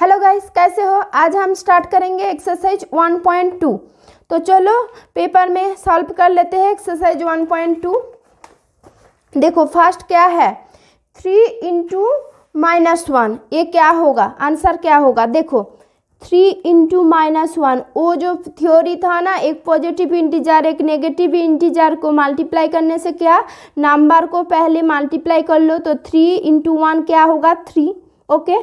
hello guys कैसे हो आज हम स्टार्ट करेंगे एक्सरसाइज 1.2 तो चलो पेपर में सॉल्व कर लेते हैं एक्सरसाइज 1.2 देखो फर्स्ट क्या है थ्री इंटू माइनस वन ये क्या होगा आंसर क्या होगा देखो थ्री इंटू माइनस वन वो जो थ्योरी था ना एक पॉजिटिव इंटीजर एक नेगेटिव इंटीजर को मल्टीप्लाई करने से क्या नंबर को पहले मल्टीप्लाई कर लो तो थ्री इंटू वन क्या होगा थ्री ओके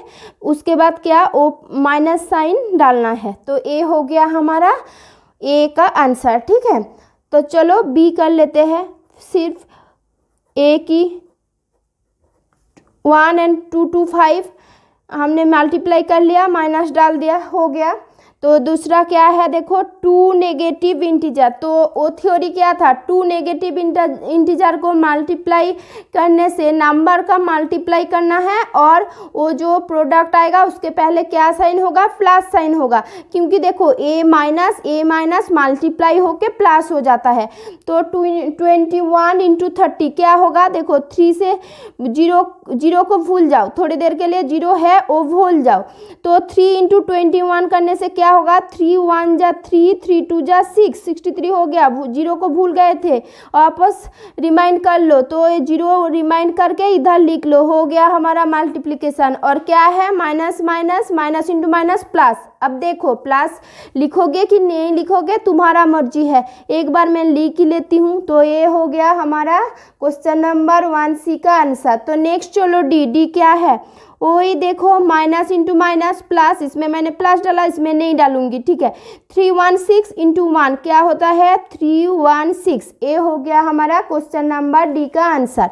उसके बाद क्या ओ माइनस साइन डालना है तो ए हो गया हमारा ए का आंसर ठीक है तो चलो बी कर लेते हैं सिर्फ ए की one and two two five हमने मल्टीप्लाई कर लिया माइनस डाल दिया हो गया तो दूसरा क्या है देखो टू नेगेटिव इंटीजर तो वो थ्योरी क्या था टू नेगेटिव इंटीजर को मल्टीप्लाई करने से नंबर का मल्टीप्लाई करना है और वो जो प्रोडक्ट आएगा उसके पहले क्या साइन होगा प्लस साइन होगा क्योंकि देखो A minus A minus multiply होके प्लस हो जाता है तो ट्वेंटी वन इंटू थर्टी क्या होगा देखो थ्री से जीरो जीरो को भूल जाओ थोड़ी देर के लिए जीरो है वो भूल जाओ तो थ्री इंटू ट्वेंटी वन करने से क्या होगा थ्री वन जा थ्री थ्री टू जा सिक्स सिक्सटी थ्री हो गया जीरो को भूल गए थे वापस रिमाइंड कर लो तो ये जीरो रिमाइंड करके इधर लिख लो हो गया हमारा मल्टीप्लीकेशन और क्या है minus minus minus into minus plus अब देखो प्लस लिखोगे कि नहीं लिखोगे तुम्हारा मर्जी है एक बार मैं लिख ही लेती हूँ तो ये हो गया हमारा क्वेश्चन नंबर वन सी का आंसर तो नेक्स्ट चलो डी डी क्या है वही देखो माइनस इंटू माइनस प्लस इसमें मैंने प्लस डाला इसमें नहीं डालूंगी ठीक है three one six into one क्या होता है थ्री वन सिक्स ए हो गया हमारा क्वेश्चन नंबर डी का आंसर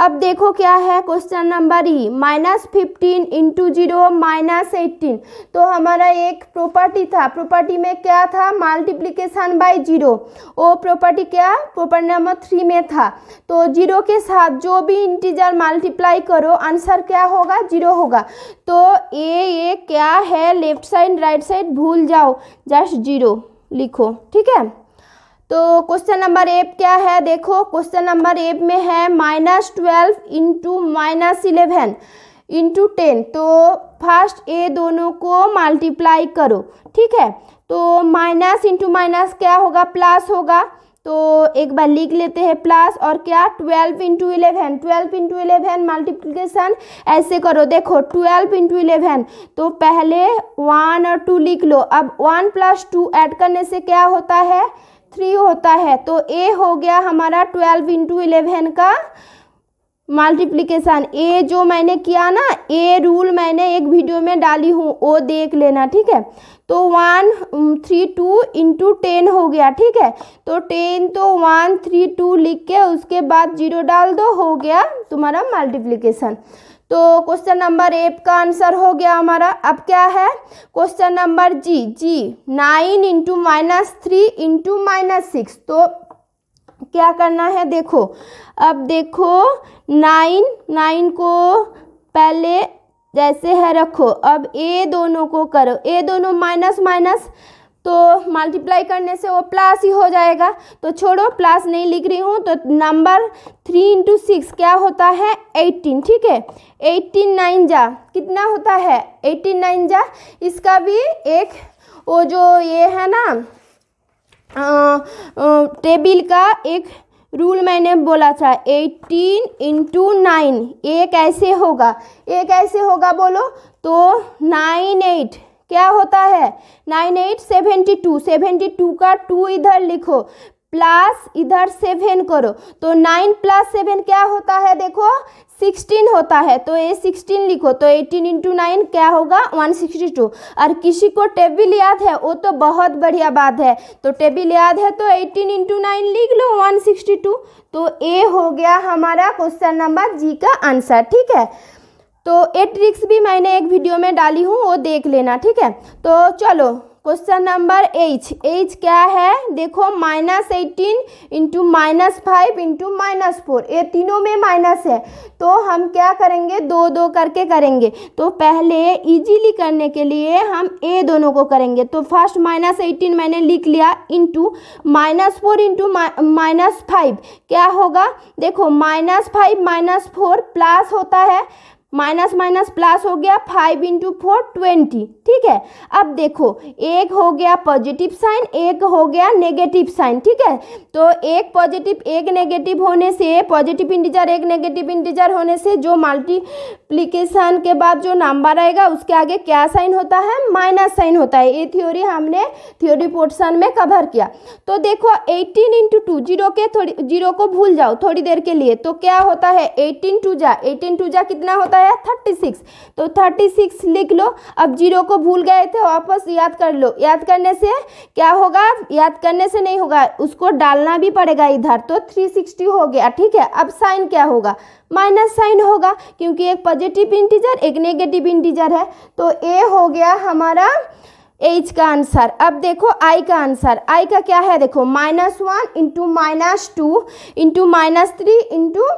अब देखो क्या है question number E minus fifteen into zero minus eighteen तो हमारा एक प्रॉपर्टी था प्रॉपर्टी में क्या था मल्टीप्लिकेशन बाय जीरो वो प्रॉपर्टी क्या प्रॉपर्टी नंबर थ्री में था तो जीरो के साथ जो भी इंटीजर मल्टीप्लाई करो आंसर क्या होगा जीरो होगा तो ए ये क्या है लेफ्ट साइड राइट साइड भूल जाओ जस्ट जीरो लिखो ठीक है तो क्वेश्चन नंबर एट क्या है देखो क्वेश्चन नंबर एट में है minus twelve into minus eleven into ten तो फर्स्ट ए दोनों को मल्टीप्लाई करो ठीक है तो माइनस इंटू माइनस क्या होगा प्लस होगा तो एक बार लिख लेते हैं प्लस और क्या twelve into eleven twelve into eleven multiplication ऐसे करो देखो ट्वेल्व इंटू इलेवन तो पहले वन और टू लिख लो अब वन प्लस टू ऐड करने से क्या होता है थ्री होता है तो ए हो गया हमारा ट्वेल्व इंटू इलेवन का मल्टीप्लिकेशन ए जो मैंने किया ना ए रूल मैंने एक वीडियो में डाली हूँ वो देख लेना ठीक है तो one three two into ten हो गया ठीक है तो टेन तो वन थ्री टू लिख के उसके बाद जीरो डाल दो हो गया तुम्हारा मल्टीप्लिकेशन तो क्वेश्चन नंबर एट का आंसर हो गया हमारा अब क्या है question number G G nine into minus three into minus six तो क्या करना है देखो अब देखो नाइन नाइन को पहले जैसे है रखो अब ए दोनों को करो ए दोनों माइनस माइनस तो मल्टीप्लाई करने से वो प्लस ही हो जाएगा तो छोड़ो प्लस नहीं लिख रही हूँ तो नंबर थ्री इंटू सिक्स क्या होता है एट्टीन ठीक है एट्टीन नाइन जा कितना होता है एट्टीन नाइन जा इसका भी एक वो जो ये है ना टेबिल का एक रूल मैंने बोला था एटीन इंटू नाइन एक ऐसे होगा एक ऐसे होगा बोलो तो नाइन एट क्या होता है nine eight seventy two seventy two का टू इधर लिखो प्लस इधर सेवन करो तो नाइन प्लस सेवन क्या होता है देखो सिक्सटीन होता है तो ये सिक्सटीन लिखो तो एटीन इंटू नाइन क्या होगा वन सिक्सटी टू और किसी को टेबिल याद है वो तो बहुत बढ़िया बात है तो टेबिल याद है तो एटीन इंटू नाइन लिख लो वन सिक्सटी टू तो ए हो गया हमारा क्वेश्चन नंबर जी का आंसर ठीक है तो ये ट्रिक्स भी मैंने एक वीडियो में डाली हूँ वो देख लेना ठीक है तो चलो क्वेश्चन नंबर एच एच क्या है देखो minus eighteen into minus five into minus four ये तीनों में माइनस है तो हम क्या करेंगे दो दो करके करेंगे तो पहले इजीली करने के लिए हम ए दोनों को करेंगे तो फर्स्ट माइनस एटीन मैंने लिख लिया into minus four into minus five क्या होगा देखो minus five minus four plus होता है माइनस माइनस प्लस हो गया फाइव इंटू फोर ट्वेंटी ठीक है अब देखो एक हो गया पॉजिटिव साइन एक हो गया नेगेटिव साइन ठीक है तो एक पॉजिटिव एक नेगेटिव होने से पॉजिटिव इंटीजर एक नेगेटिव इंटीजर होने से जो मल्टीप्लीकेशन के बाद जो नंबर आएगा उसके आगे क्या साइन होता है माइनस साइन होता है ये थ्योरी हमने थ्योरी पोर्सन में कवर किया तो देखो एटीन इंटू टू जीरो के थोड़ी जीरो को भूल जाओ थोड़ी देर के लिए तो क्या होता है एटीन टू जा एटीन टू जा कितना होता बताया थर्टी सिक्स तो थर्टी सिक्स लिख लो अब जीरो को भूल गए थे वापस याद कर लो याद करने से क्या होगा याद करने से नहीं होगा उसको डालना भी पड़ेगा इधर तो थ्री सिक्सटी हो गया ठीक है अब साइन क्या होगा माइनस साइन होगा क्योंकि एक पॉजिटिव इंटीजर एक नेगेटिव इंटीजर है तो ए हो गया हमारा एच का आंसर अब देखो आई का आंसर आई का क्या है देखो minus one into minus two into minus three into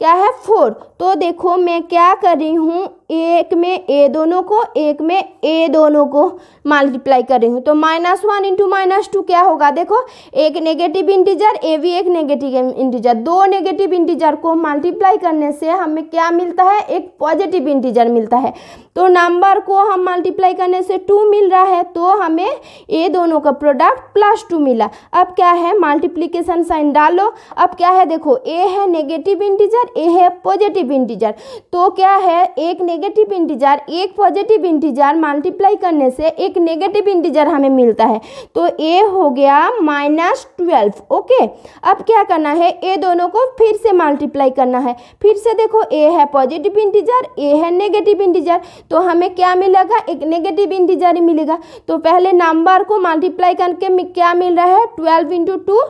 क्या है फोर तो देखो मैं क्या कर रही हूँ एक में ए दोनों को एक में ए दोनों को मल्टीप्लाई कर रही हूँ तो minus one into minus two क्या होगा देखो एक नेगेटिव इंटीजर ए भी एक नेगेटिव इंटीजर दो नेगेटिव इंटीजर को मल्टीप्लाई करने से हमें क्या मिलता है एक पॉजिटिव इंटीजर मिलता है तो नंबर को हम मल्टीप्लाई करने से टू मिल रहा है तो हमें ए दोनों का प्रोडक्ट प्लस टू मिला अब क्या है मल्टीप्लीकेशन साइन डालो अब क्या है देखो ए है नेगेटिव इंटीजर ए है पॉजिटिव इंटीजर तो क्या है एक नेगेटिव इंटीजर एक पॉजिटिव इंटीजर मल्टीप्लाई करने से एक नेगेटिव इंटीजर हमें मिलता है तो ए हो गया माइनस ट्वेल्व ओके अब क्या करना है ए दोनों को फिर से मल्टीप्लाई करना है फिर से देखो ए है पॉजिटिव इंटीजर ए है नेगेटिव इंटीजर तो हमें क्या मिलेगा एक नेगेटिव इंटीजर ही मिलेगा तो पहले नंबर को मल्टीप्लाई करके क्या मिल रहा है twelve into two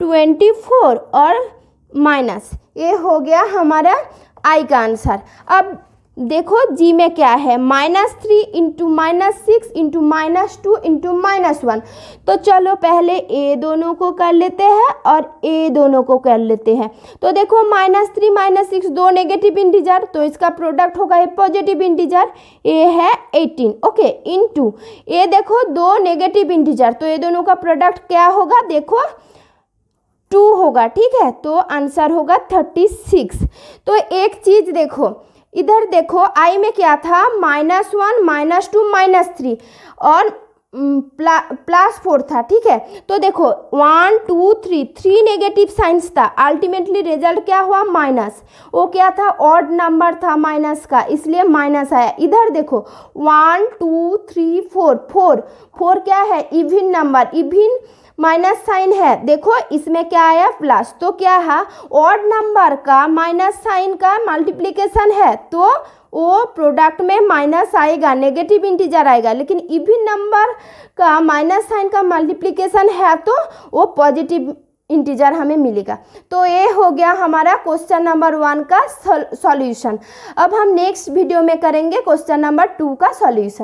twenty four और माइनस ये हो गया हमारा आई का आंसर अब देखो जी में क्या है minus three into minus six into minus two into minus one तो चलो पहले ए दोनों को कर लेते हैं और ए दोनों को कर लेते हैं तो देखो माइनस थ्री माइनस सिक्स दो नेगेटिव इंटीजर तो इसका प्रोडक्ट होगा ये पॉजिटिव इंटीजर ए है एटीन ओके इंटू ए देखो दो नेगेटिव इंटीजर तो ये दोनों का प्रोडक्ट क्या होगा देखो टू होगा ठीक है तो आंसर होगा थर्टी सिक्स तो एक चीज़ देखो इधर देखो आई में क्या था minus one minus two minus three और प्ला, प्लस फोर था ठीक है तो देखो one two three three negative signs था अल्टीमेटली रिजल्ट क्या हुआ माइनस वो क्या था ऑड नंबर था माइनस का इसलिए माइनस आया इधर देखो one two three four four four क्या है even number even minus sign है देखो इसमें क्या आया प्लस तो क्या है ऑड नंबर का माइनस साइन का मल्टीप्लीकेशन है तो वो प्रोडक्ट में माइनस आएगा नेगेटिव इंटीजर आएगा लेकिन इवन नंबर का माइनस साइन का मल्टीप्लिकेशन है तो वो पॉजिटिव इंटीजर हमें मिलेगा तो ये हो गया हमारा क्वेश्चन नंबर वन का सॉल्यूशन अब हम नेक्स्ट वीडियो में करेंगे क्वेश्चन नंबर टू का सॉल्यूशन